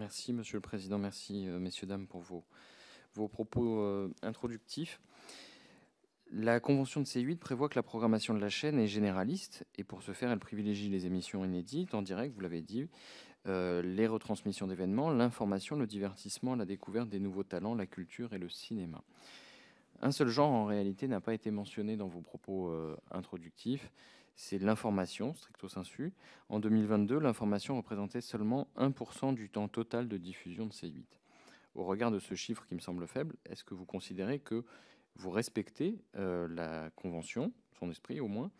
Merci, Monsieur le Président. Merci, euh, Messieurs, Dames, pour vos, propos euh, introductifs. La convention de C8 prévoit que la programmation de la chaîne est généraliste et pour ce faire, elle privilégie les émissions inédites en direct, vous l'avez dit, euh, les retransmissions d'événements, l'information, le divertissement, la découverte des nouveaux talents, la culture et le cinéma. Un seul genre, en réalité, n'a pas été mentionné dans vos propos euh, introductifs. C'est l'information, stricto sensu. En 2022, l'information représentait seulement 1% du temps total de diffusion de C8. Au regard de ce chiffre qui me semble faible, est-ce que vous considérez que vous respectez euh, la convention, son esprit au moins,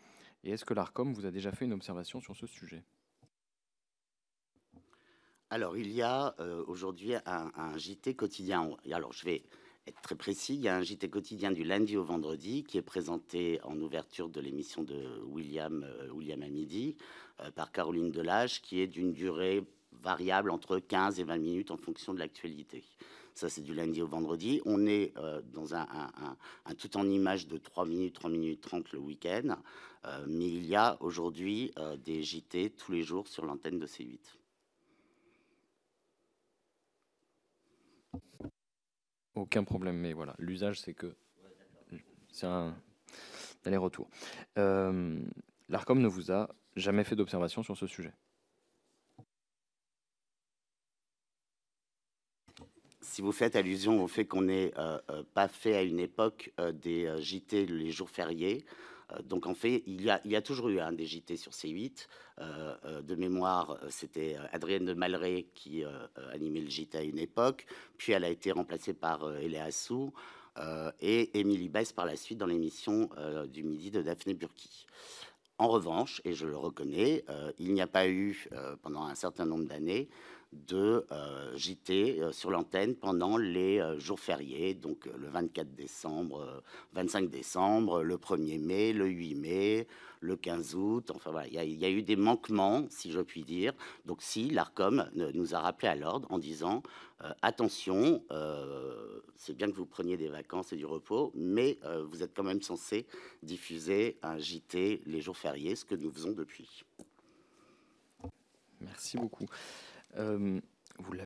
et est-ce que l'ARCOM vous a déjà fait une observation sur ce sujet Alors, il y a euh, aujourd'hui un, un, JT quotidien. Alors, je vais être très précis, il y a un JT quotidien du lundi au vendredi qui est présenté en ouverture de l'émission de William, euh, William à midi euh, par Caroline Delage, qui est d'une durée variable entre 15 et 20 minutes en fonction de l'actualité. Ça, c'est du lundi au vendredi. On est euh, dans un, un, tout en image de 3 minutes, 3 minutes 30 le week-end. mais il y a aujourd'hui des JT tous les jours sur l'antenne de C8. Aucun problème, mais voilà, l'usage c'est que c'est un aller-retour. Euh, L'ARCOM ne vous a jamais fait d'observation sur ce sujet. Si vous faites allusion au fait qu'on n'ait euh, euh, pas fait à une époque des JT les jours fériés, euh, donc en fait, il y a, toujours eu un des JT sur C8. Euh, euh, de mémoire, c'était Adrienne de Malray qui animait le JT à une époque. Puis elle a été remplacée par euh, Eléa Sou et Émilie Bess par la suite dans l'émission du midi de Daphné Burki. En revanche, et je le reconnais, il n'y a pas eu pendant un certain nombre d'années de euh, JT euh, sur l'antenne pendant les euh, jours fériés, donc le 24 décembre, 25 décembre, le 1er mai, le 8 mai, le 15 août. Enfin voilà, il y, y, a eu des manquements, si je puis dire. Donc si l'ARCOM nous a rappelé à l'ordre en disant attention, c'est bien que vous preniez des vacances et du repos, mais vous êtes quand même censé diffuser un JT les jours fériés, ce que nous faisons depuis. Merci beaucoup. Euh, vous l'avez